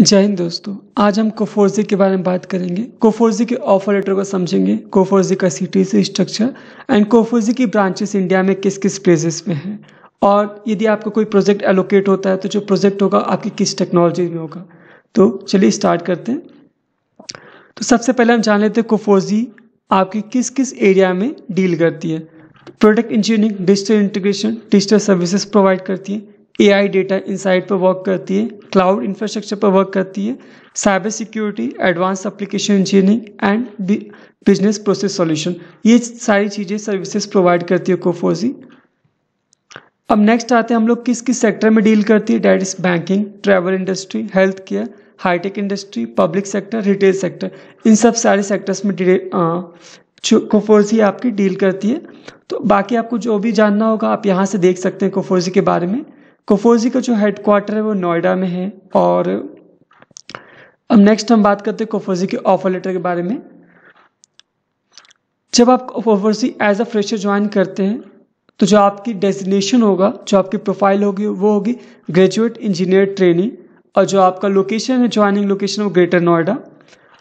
जय हिंद दोस्तों आज हम कोफोर्जी के बारे में बात करेंगे कोफोर्जी के ऑफर लेटर को समझेंगे कोफोर्जी का सिटीज स्ट्रक्चर एंड कोफोर्जी की ब्रांचेस इंडिया में किस किस प्लेसेस में हैं और यदि आपका कोई प्रोजेक्ट एलोकेट होता है तो जो प्रोजेक्ट होगा आपकी किस टेक्नोलॉजी में होगा तो चलिए स्टार्ट करते हैं तो सबसे पहले हम जान लेते हैं कोफोर्जी आपकी किस किस एरिया में डील करती है product engineering digital integration digital services provide करती है एआई डेटा इनसाइट पर वर्क करती है क्लाउड इंफ्रास्ट्रक्चर पर वर्क करती है cyber security advance application engineering and business process solution ये सारी चीज़ें सर्विसेज प्रोवाइड करती है कोफोजी अब नेक्स्ट आते हैं हम लोग किस किस सेक्टर में डील करती है that is banking travel industry health care high tech industry public sector retail sector इन सब सारे सेक्टर्स में कोफोर्जी आपकी डील करती है तो बाकी आपको जो भी जानना होगा आप यहाँ से देख सकते हैं कोफोर्जी के बारे में कोफोजी का जो हेडक्वार्टर है वो नोएडा में है और अब नेक्स्ट हम बात करते हैं कोफोजी के ऑफर लेटर के बारे में जब आप Coforge as a fresher join करते हैं तो जो आपकी डेस्टिनेशन होगा जो आपकी प्रोफाइल होगी वो होगी ग्रेजुएट इंजीनियर ट्रेनिंग और जो आपका लोकेशन है ज्वाइनिंग लोकेशन वो ग्रेटर नोएडा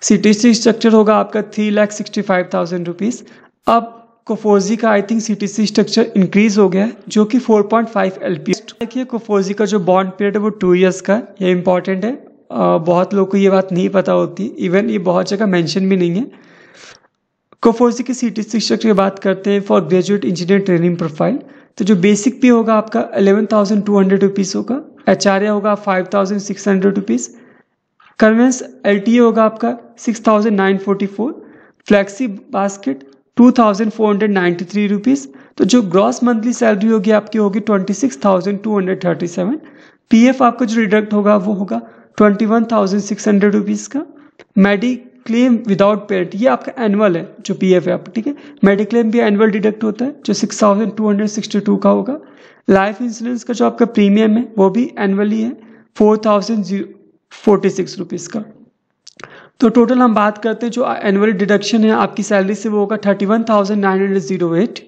सी स्ट्रक्चर होगा आपका three lakh sixty five thousand rupees अब कोफोजी का I think C structure increase हो गया है जो कि 4.5 पॉइंट फाइव एल पी देखिए कोफोजी का जो बॉन्ड पीरियड है वो टू ईयर्स का ये इंपॉर्टेंट है आ, बहुत लोगों को ये बात नहीं पता होती इवन ये बहुत जगह मेंशन भी नहीं है कोफोजी के सी टी स्ट्रक्चर की बात करते हैं for graduate engineer training profile तो जो बेसिक पे होगा आपका eleven thousand two hundred rupees होगा एच आर ए होगा five thousand six hundred rupees conveyance L T A होगा आपका six thousand nine forty four flexi basket two thousand four hundred ninety three rupees तो जो gross monthly salary होगी आपकी होगी twenty six thousand two hundred thirty seven P F आपका जो deduct होगा वो होगा twenty one thousand six hundred rupees का मेडिक्लेम विदाउट पेड ये आपका एनुअल है जो पी एफ है आप ठीक है मेडिक्लेम भी एनुअल डिडक्ट होता है जो six thousand two hundred sixty two का होगा लाइफ इंश्योरेंस का जो आपका प्रीमियम है वो भी एनुअली है four thousand zero forty six rupees का तो टोटल हम बात करते हैं जो एनुअल डिडक्शन है आपकी सैलरी से वो होगा thirty one thousand nine hundred zero eight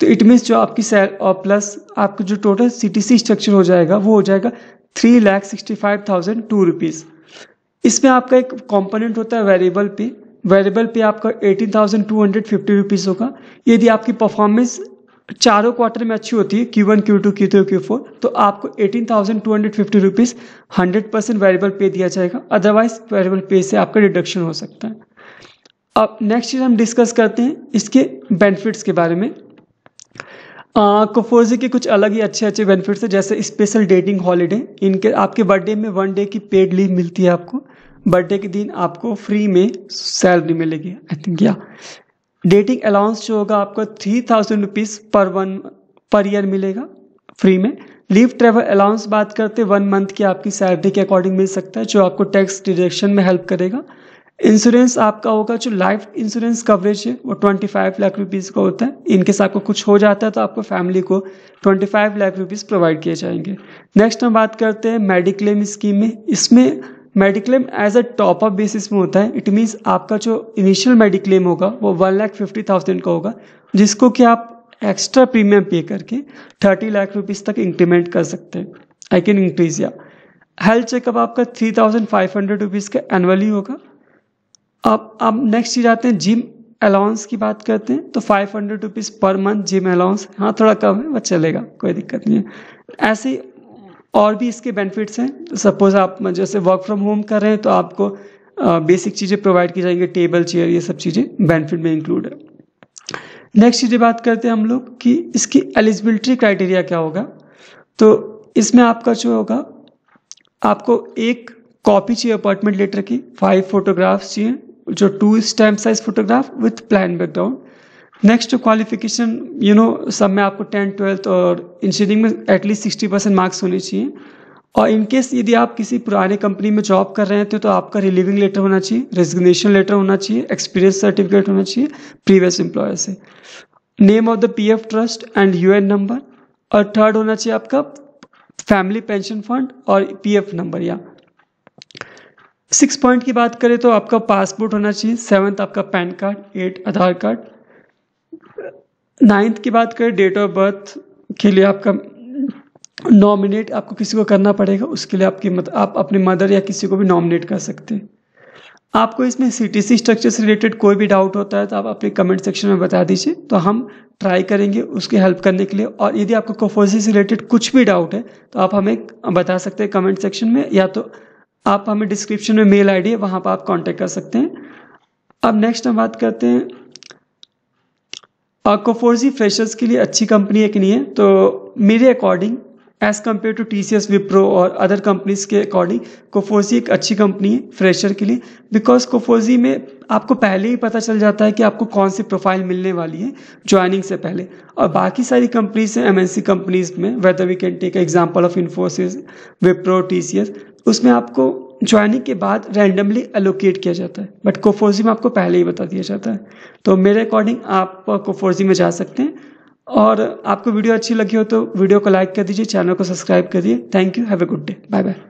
तो इट मीन्स जो आपकी सैल और प्लस आपका जो total C T C structure हो जाएगा वो हो जाएगा three lakh sixty five thousand two rupees इसमें आपका एक कॉम्पोनेंट होता है वेरिएबल पे वेरिएबल पे आपका eighteen thousand two hundred fifty rupees होगा यदि आपकी परफॉर्मेंस चारों क्वार्टर में अच्छी होती है Q one Q two Q three Q four तो आपको eighteen thousand two hundred fifty rupees hundred percent variable pay दिया जाएगा अदरवाइज वेरिएबल पे से आपका डिडक्शन हो सकता है अब नेक्स्ट चीज़ हम डिस्कस करते हैं इसके बेनिफिट्स के बारे में कोफोर्जी के कुछ अलग ही अच्छे अच्छे बेनिफिट्स हैं जैसे स्पेशल डेटिंग हॉलीडे इनके आपके बर्थडे में वन डे की पेड लीव मिलती है आपको बर्थडे के दिन आपको फ्री में सैलरी मिलेगी आई थिंक या डेटिंग अलाउंस जो होगा आपको three thousand rupees per one per year मिलेगा फ्री में लीव ट्रेवल अलाउंस बात करते वन मंथ की आपकी सैलरी के अकॉर्डिंग मिल सकता है जो आपको टैक्स डिडक्शन में हेल्प करेगा इंश्योरेंस आपका होगा जो लाइफ इंश्योरेंस कवरेज है वो ट्वेंटी फाइव लाख रुपीज़ का होता है इनकेस आपको कुछ हो जाता है तो आपको फैमिली को twenty five lakh rupees provide किए जाएंगे नेक्स्ट हम बात करते हैं मेडिक्लेम स्कीम में इसमें mediclaim as a top up basis में होता है इट मीन्स आपका जो इनिशियल मेडिक्लेम होगा वो वन लाख फिफ्टी थाउजेंड का होगा जिसको कि आप एक्स्ट्रा प्रीमियम पे करके थर्टी लाख रुपीज़ तक इंक्रीमेंट कर सकते हैं आई कैन इंक्रीज या हेल्थ चेकअप आपका three thousand five hundred rupees का एनुअली होगा अब आप नेक्स्ट चीज आते हैं जिम अलाउंस की बात करते हैं तो five hundred rupees per month gym allowance हाँ थोड़ा कम है वह चलेगा कोई दिक्कत नहीं है ऐसे ही और भी इसके बेनिफिट्स हैं सपोज़ आप जैसे वर्क फ्रॉम होम कर रहे हैं तो आपको बेसिक चीज़ें प्रोवाइड की जाएंगी टेबल चेयर ये सब चीज़ें बेनिफिट में इंक्लूड है नेक्स्ट चीज़ें बात करते हैं हम लोग कि इसकी एलिजिबिलिटी क्राइटेरिया क्या होगा तो इसमें आपका जो होगा आपको एक कॉपी चाहिए अपॉइंटमेंट लेटर की फाइव फोटोग्राफ्स चाहिए जो two stamp size photograph with plain background next qualification you know सब में आपको टेंथ ट्वेल्थ और इंजीनियरिंग में एटलीस्ट सिक्सटी परसेंट मार्क्स होने चाहिए और इनकेस यदि आप किसी पुराने कंपनी में जॉब कर रहे हैं तो, तो आपका रिलीविंग लेटर होना चाहिए रेजिग्नेशन लेटर होना चाहिए एक्सपीरियंस सर्टिफिकेट होना चाहिए प्रीवियस एम्प्लॉयर से name of the F trust and N number और थर्ड होना चाहिए आपका फैमिली पेंशन फंड और एफ नंबर या सिक्स पॉइंट की बात करें तो आपका पासपोर्ट होना चाहिए सेवन्थ आपका PAN card eight Aadhaar card ninth की बात करें डेट ऑफ बर्थ के लिए आपका नॉमिनेट आपको किसी को करना पड़ेगा उसके लिए आपकी मत, आप अपने मदर या किसी को भी नॉमिनेट कर सकते हैं आपको इसमें सी टी सी स्ट्रक्चर से रिलेटेड कोई भी डाउट होता है तो आप अपने कमेंट सेक्शन में बता दीजिए तो हम ट्राई करेंगे उसकी हेल्प करने के लिए और यदि आपको कोफोजी से रिलेटेड कुछ भी डाउट है तो आप हमें बता सकते हैं कमेंट सेक्शन में या तो आप हमें डिस्क्रिप्शन में मेल आईडी है वहाँ पर आप कांटेक्ट कर सकते हैं अब नेक्स्ट हम बात करते हैं कोफोर्जी फ्रेशर्स के लिए अच्छी कंपनी एक नहीं है तो मेरे according as compare to T C S Wipro और अदर कंपनीज के अकॉर्डिंग कोफोर्जी एक अच्छी कंपनी है फ्रेशर के लिए बिकॉज कोफोर्जी में आपको पहले ही पता चल जाता है कि आपको कौन सी प्रोफाइल मिलने वाली है ज्वाइनिंग से पहले और बाकी सारी कंपनीज हैं एम सी कंपनीज में whether we can take example of Infosys Wipro T C S उसमें आपको ज्वाइनिंग के बाद रैंडमली एलोकेट किया जाता है बट कोफोर्जी में आपको पहले ही बता दिया जाता है तो मेरे अकॉर्डिंग आप कोफोर्जी में जा सकते हैं और आपको वीडियो अच्छी लगी हो तो वीडियो को लाइक कर दीजिए चैनल को सब्सक्राइब करिए thank you have a good day bye bye